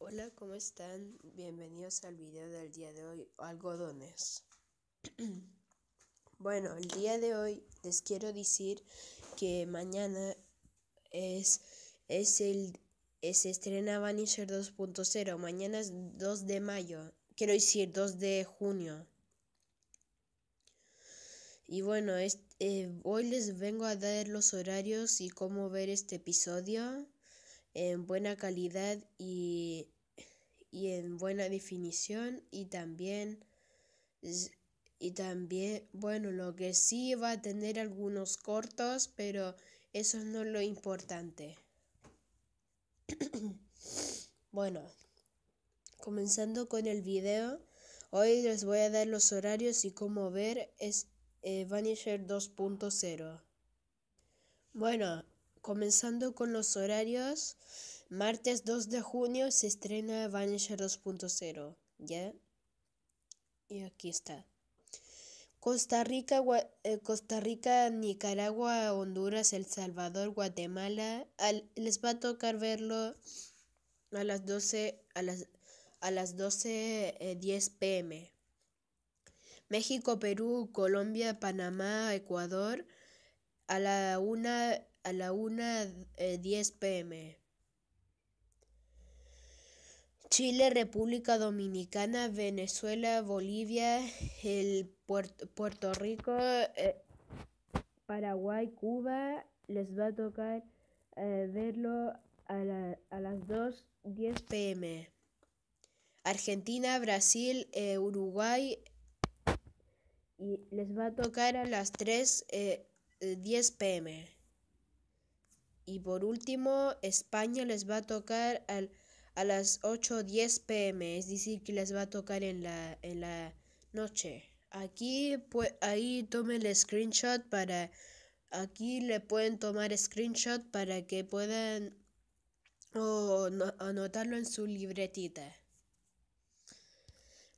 Hola, ¿cómo están? Bienvenidos al video del día de hoy, algodones. bueno, el día de hoy les quiero decir que mañana es, es el, eh, se estrena Vanisher 2.0. Mañana es 2 de mayo, quiero decir 2 de junio. Y bueno, eh, hoy les vengo a dar los horarios y cómo ver este episodio en buena calidad y, en buena definición y también y también bueno lo que sí va a tener algunos cortos pero eso no es lo importante bueno comenzando con el video hoy les voy a dar los horarios y cómo ver es eh, Vanisher 2.0 bueno Comenzando con los horarios, martes 2 de junio se estrena Vanisher 2.0, ¿ya? Y aquí está. Costa Rica, eh, Costa Rica, Nicaragua, Honduras, El Salvador, Guatemala. les va a tocar verlo a las 12, a las, a las 12, 10 pm. México, Perú, Colombia, Panamá, Ecuador, a la una a la una 10 eh, pm. Chile, República Dominicana, Venezuela, Bolivia, el Puerto, Rico, eh, Paraguay, Cuba, les va a tocar eh, verlo a, las 2 las 2.10 pm. Argentina, Brasil, Uruguay, y les va a tocar a las 3 10 eh, pm. Y por último, España les va a tocar a las 8 o 10 pm, es decir, que les va a tocar en la, en la noche. Aquí, pues, ahí tomen el screenshot para... Aquí le pueden tomar screenshot para que puedan o anotarlo en su libretita.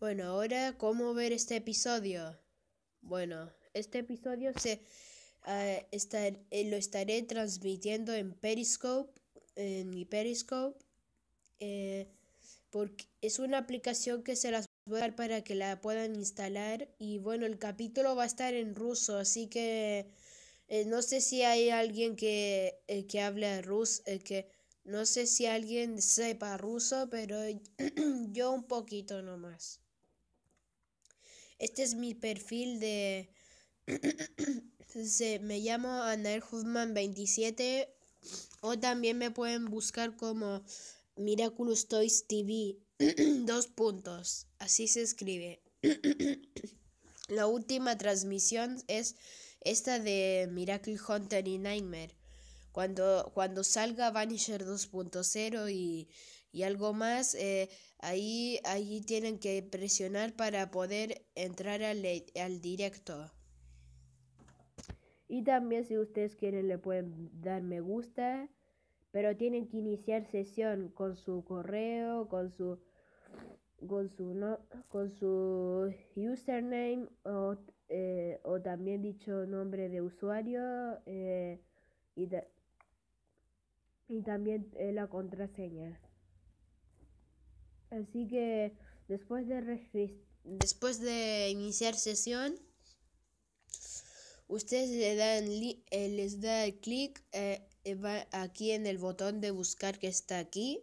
Bueno, ahora, ¿cómo ver este episodio? Bueno, este episodio se eh, eh, lo estaré transmitiendo en Periscope, en mi Periscope, eh, porque es una aplicación que se las voy a dar para que la puedan instalar. Y bueno, el capítulo va a estar en ruso, así que no sé si hay alguien que, que habla ruso, que no sé si alguien sepa ruso, pero yo un poquito nomás. Este es mi perfil de eh, me llamo Anael Huffman 27 o también me pueden buscar como Miraculous Toys TV. Dos puntos. Así se escribe. La última transmisión es esta de Miracle Hunter y Nightmare. Cuando, cuando salga Vanisher 2.0 y, y, algo más, eh, ahí, ahí tienen que presionar para poder entrar al directo. Y también si ustedes quieren le pueden dar me gusta, pero tienen que iniciar sesión con su correo, con su con su no, con su username o, eh, también dicho nombre de usuario eh, y, también eh, la contraseña. Así que después de después de iniciar sesión ustedes le dan eh, les da clic eh, eh, aquí en el botón de buscar que está aquí.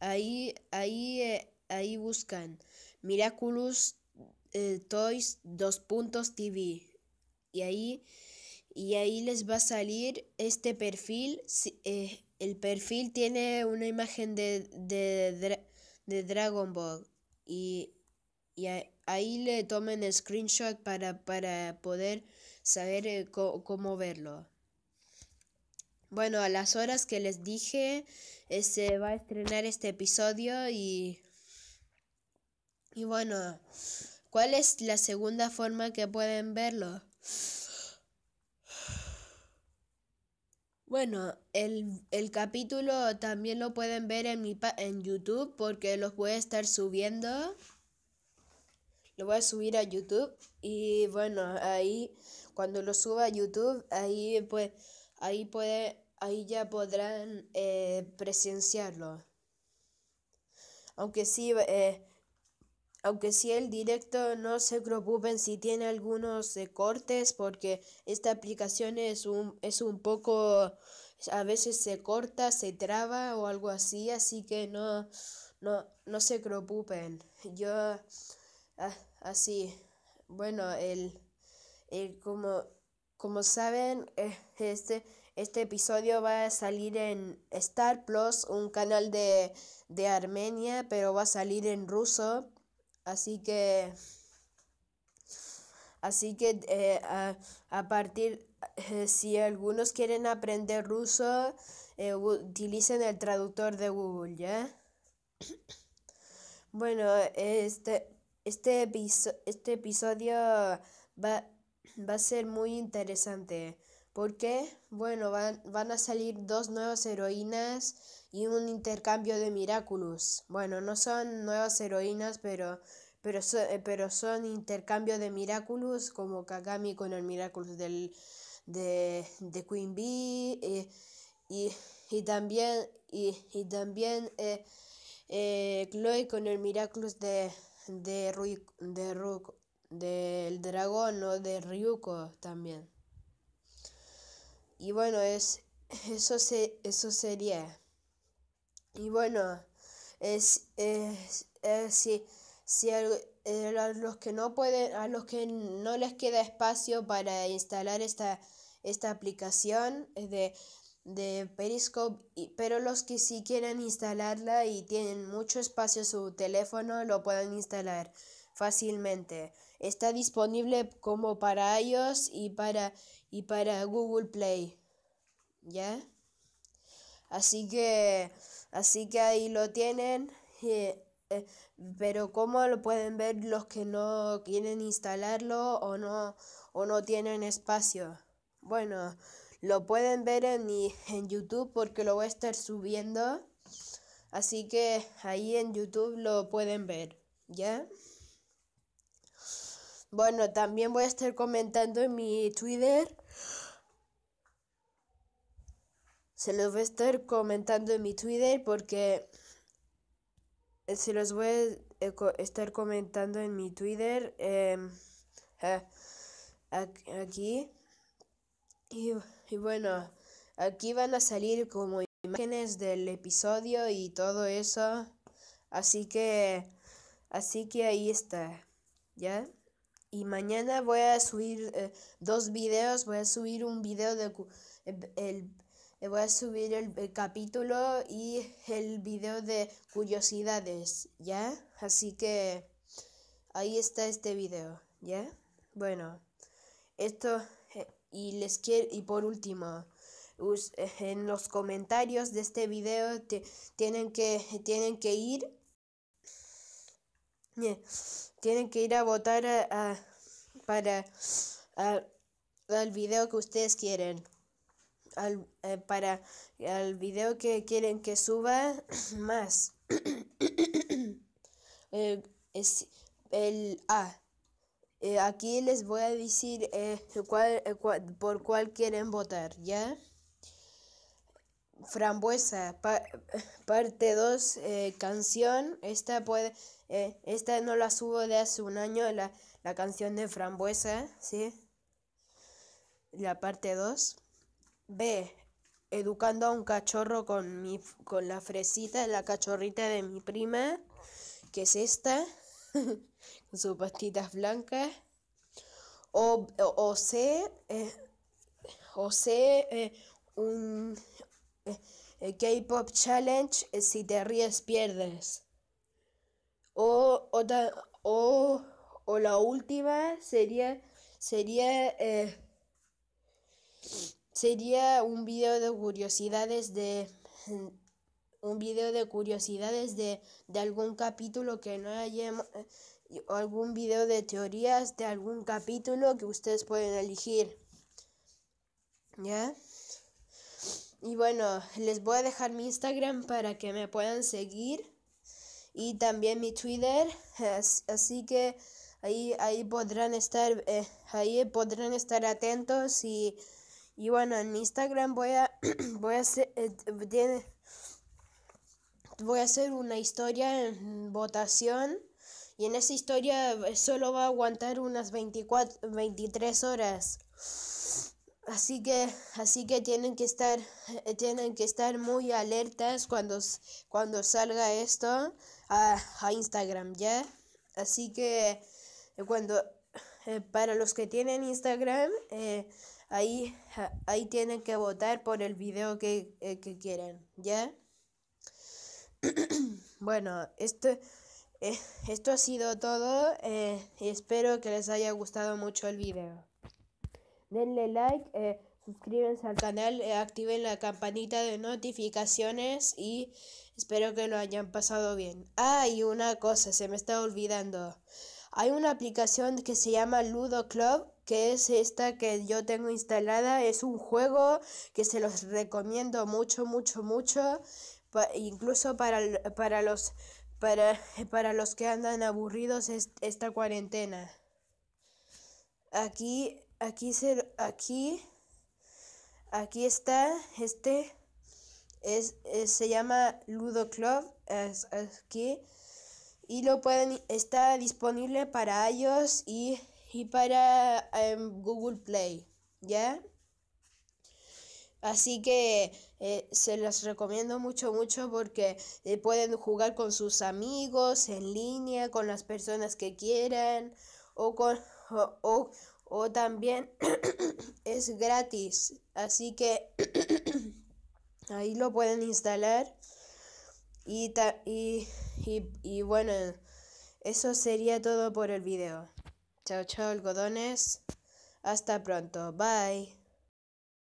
Ahí, ahí, ahí buscan Miraculous Toys 2.tv y ahí, y ahí les va a salir este perfil. el perfil tiene una imagen de, de, Dragon Ball y, y, ahí le tomen el screenshot para, poder saber eh, cómo verlo. Bueno, a las horas que les dije, eh, se va a estrenar este episodio y... Y bueno, ¿cuál es la segunda forma que pueden verlo? Bueno, el, capítulo también lo pueden ver en, mi en YouTube porque los voy a estar subiendo lo voy a subir a YouTube y bueno, ahí cuando lo suba a YouTube, ahí pues ahí puede ahí ya podrán eh, presenciarlo. Aunque sí eh, aunque sí el directo no se preocupen si tiene algunos eh, cortes porque esta aplicación es un es un poco a veces se corta, se traba o algo así, así que no no se preocupen. Yo ah, así. Bueno, el, como, como saben, eh, este, este episodio va a salir en Star Plus, un canal de, Armenia, pero va a salir en ruso. Así que... Así que eh, a, partir, eh, si algunos quieren aprender ruso, utilicen el traductor de Google, ¿ya? Bueno, este, este, este, episodio va, a ser muy interesante. porque Bueno, van, a salir dos nuevas heroínas y un intercambio de Miraculous. Bueno, no son nuevas heroínas, pero, pero, eh, pero son intercambio de Miraculous, como Kagami con el Miraculous del, de, Queen Bee. Eh, y, también, y, también eh, Chloe con el Miraculous de, de, de del dragón o de Ryuko también. Y bueno, es, eso, se, eso sería. Y bueno, es, si, si eh, a, los que no pueden, a los que no les queda espacio para instalar esta, esta aplicación de de Periscope, pero los que sí quieren instalarla y tienen mucho espacio su teléfono lo pueden instalar fácilmente. Está disponible como para iOS y para, y para Google Play. ¿Ya? Así que, así que ahí lo tienen. Eh, pero cómo lo pueden ver los que no quieren instalarlo o no, o no tienen espacio. Bueno, lo pueden ver en, en YouTube porque lo voy a estar subiendo. Así que ahí en YouTube lo pueden ver, ¿ya? Bueno, también voy a estar comentando en mi Twitter. Se los voy a estar comentando en mi Twitter porque se los voy a eh, estar comentando en mi Twitter. Eh, aquí. Y, y bueno, aquí van a salir como imágenes del episodio y todo eso. Así que, así que ahí está, ¿ya? Y mañana voy a subir eh, dos videos, voy a subir un video de eh, el, eh, voy a subir el, el, capítulo y el video de curiosidades, ¿ya? Así que ahí está este video, ¿ya? Bueno, esto y les quiere y por último en los comentarios de este video te, tienen que tienen que ir eh, tienen que ir a votar a, para el al video que ustedes quieren al, eh, para al video que quieren que suba más eh, es el A eh, aquí les voy a decir eh, eh, por cuál quieren votar, ¿ya? Frambuesa, parte 2, canción. Esta, puede, esta no la subo de hace un año, la, canción de Frambuesa, ¿sí? La parte 2. B, educando a un cachorro con, con la fresita, la cachorrita de mi prima, que es esta. con sus pastitas blancas. O, sé... o sé... Eh, eh, un eh, K-Pop Challenge, si te ríes pierdes. O, o, o, la última sería, sería, sería un video de curiosidades de un video de curiosidades de, algún capítulo que no hayamos, eh, o algún video de teorías de algún capítulo que ustedes pueden elegir. ¿Ya? Y bueno, les voy a dejar mi Instagram para que me puedan seguir. Y también mi Twitter. Así que ahí, ahí podrán estar. Eh, ahí podrán estar atentos. Y, bueno, en mi Instagram voy a. voy a hacer. Eh, voy a hacer una historia en votación y en esa historia solo va a aguantar unas 24, 23 horas. Así que, así que tienen que estar, eh, tienen que estar muy alertas cuando, cuando salga esto a, Instagram, ¿ya? Así que eh, cuando eh, para los que tienen Instagram, ahí, ahí tienen que votar por el video que, quieren, que ¿ya? bueno, esto, eh, esto ha sido todo eh, y espero que les haya gustado mucho el video. Denle like, eh, suscríbanse al canal, eh, activen la campanita de notificaciones y espero que lo hayan pasado bien. Ah, y una cosa, se me está olvidando. Hay una aplicación que se llama Ludo Club, que es esta que yo tengo instalada. Es un juego que se los recomiendo mucho, mucho, mucho incluso para, los, para, para los que andan aburridos esta cuarentena. Aquí, aquí, se, aquí, aquí está este. Eh, se llama Ludo Club es, aquí y lo pueden está disponible para iOS y, para em, Google Play ya Así que eh, se los recomiendo mucho, mucho porque eh, pueden jugar con sus amigos, en línea, con las personas que quieran o, con, o, también es gratis. Así que ahí lo pueden instalar. Y, y bueno, eso sería todo por el video. Chao, chao, algodones. Hasta pronto. Bye.